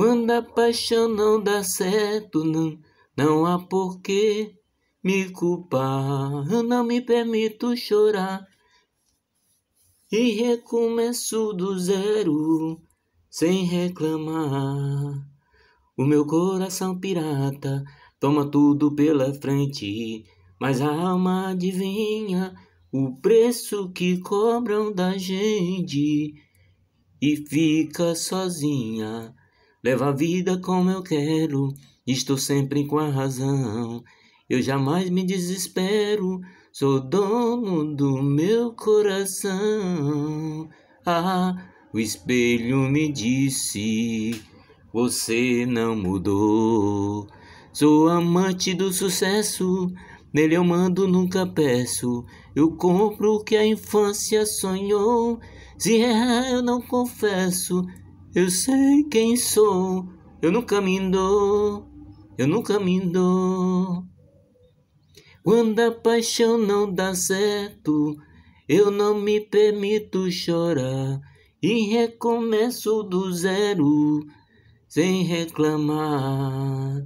Quando a paixão não dá certo, não, não há que me culpar. Eu não me permito chorar e recomeço do zero, sem reclamar. O meu coração pirata toma tudo pela frente, mas a alma adivinha o preço que cobram da gente e fica sozinha Leva a vida como eu quero, estou sempre com a razão. Eu jamais me desespero, sou dono do meu coração. Ah, o espelho me disse: Você não mudou. Sou amante do sucesso, nele eu mando, nunca peço. Eu compro o que a infância sonhou. Se errar, eu não confesso. Eu sei quem sou, eu nunca me dou, eu nunca me dou. Quando a paixão não dá certo, eu não me permito chorar e recomeço do zero, sem reclamar.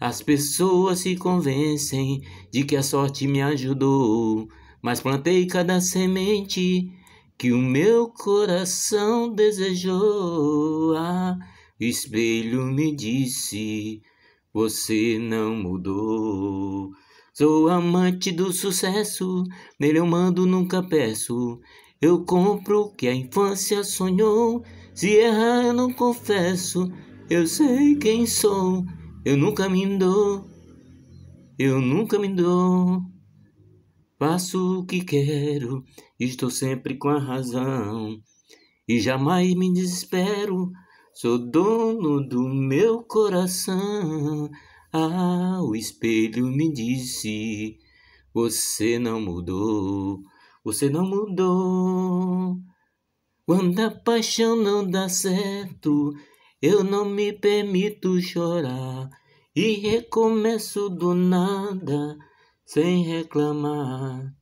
As pessoas se convencem de que a sorte me ajudou, mas plantei cada semente que o meu coração desejou. Ah, espelho me disse, você não mudou. Sou amante do sucesso, nele eu mando, nunca peço. Eu compro o que a infância sonhou. Se errar, eu não confesso. Eu sei quem sou, eu nunca me dou. Eu nunca me dou. Faço o que quero, estou sempre com a razão e jamais me desespero. Sou dono do meu coração. Ah, o espelho me disse: Você não mudou, você não mudou. Quando a paixão não dá certo, eu não me permito chorar e recomeço do nada sem reclamar.